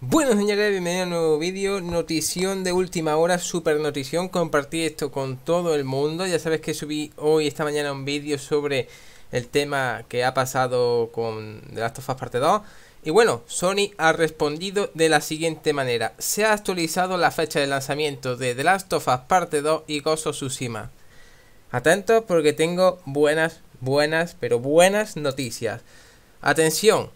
Bueno señores, bienvenidos a un nuevo vídeo, notición de última hora, super notición, compartí esto con todo el mundo, ya sabes que subí hoy, esta mañana, un vídeo sobre el tema que ha pasado con The Last of Us Parte 2 y bueno, Sony ha respondido de la siguiente manera, se ha actualizado la fecha de lanzamiento de The Last of Us Parte 2 y Gozo Tsushima Atentos porque tengo buenas, buenas, pero buenas noticias Atención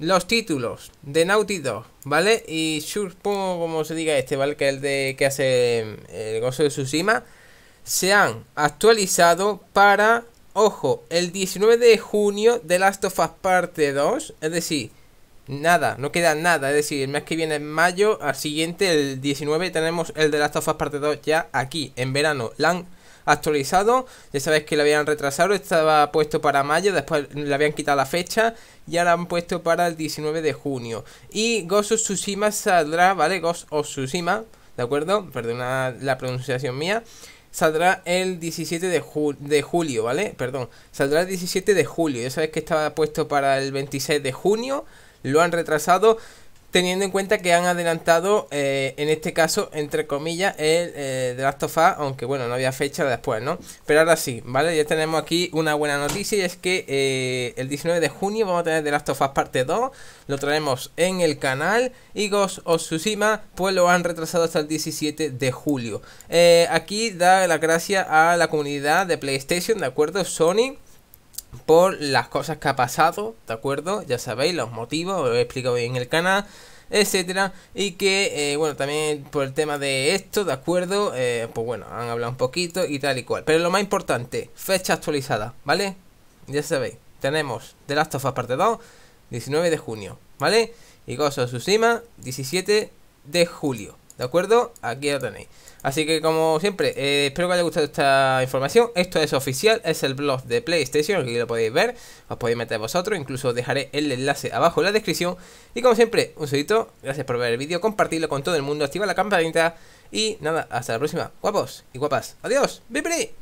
los títulos de Nauti 2, ¿vale? Y supongo como se diga este, ¿vale? Que es el de que hace eh, el gozo de Tsushima se han actualizado para, ojo, el 19 de junio de Last of Us Parte 2, es decir, nada, no queda nada, es decir, el mes que viene en mayo, al siguiente, el 19, tenemos el de Last of Us Parte 2 ya aquí, en verano, lan actualizado. Ya sabes que lo habían retrasado, estaba puesto para mayo, después le habían quitado la fecha y ahora han puesto para el 19 de junio. Y Ghost of Tsushima saldrá, ¿vale? Ghost of Tsushima, ¿de acuerdo? Perdona la pronunciación mía saldrá el 17 de, de, julio, ¿vale? Perdón, saldrá el 17 de julio. Ya sabes que estaba puesto para el 26 de junio, lo han retrasado teniendo en cuenta que han adelantado, eh, en este caso, entre comillas, el eh, The Last of Us, aunque bueno, no había fecha después, ¿no? Pero ahora sí, ¿vale? Ya tenemos aquí una buena noticia y es que eh, el 19 de junio vamos a tener The Last of Us parte 2, lo traemos en el canal y Ghost of Tsushima, pues lo han retrasado hasta el 17 de julio. aquí da la gracia a la comunidad de PlayStation, ¿de acuerdo? Sony por las cosas que ha pasado, ¿de acuerdo? Ya sabéis los motivos, os lo he explicado bien en el canal, etcétera. Y que, eh, bueno, también por el tema de esto, ¿de acuerdo? Eh, pues bueno, han hablado un poquito y tal y cual. Pero lo más importante, fecha actualizada, ¿vale? Ya sabéis, tenemos The Last of Us Parte 2, 19 de junio, ¿vale? Y Ghost of Tsushima, 17 de julio. ¿De acuerdo? Aquí lo tenéis. Así que como siempre, eh, espero que os haya gustado esta información. Esto es oficial, es el blog de PlayStation, aquí lo podéis ver. Os podéis meter vosotros, incluso dejaré el enlace abajo en la descripción. Y como siempre, un saludito, gracias por ver el vídeo, compartirlo con todo el mundo, activa la campanita. Y nada, hasta la próxima, guapos y guapas. Adiós, ¡Bipri!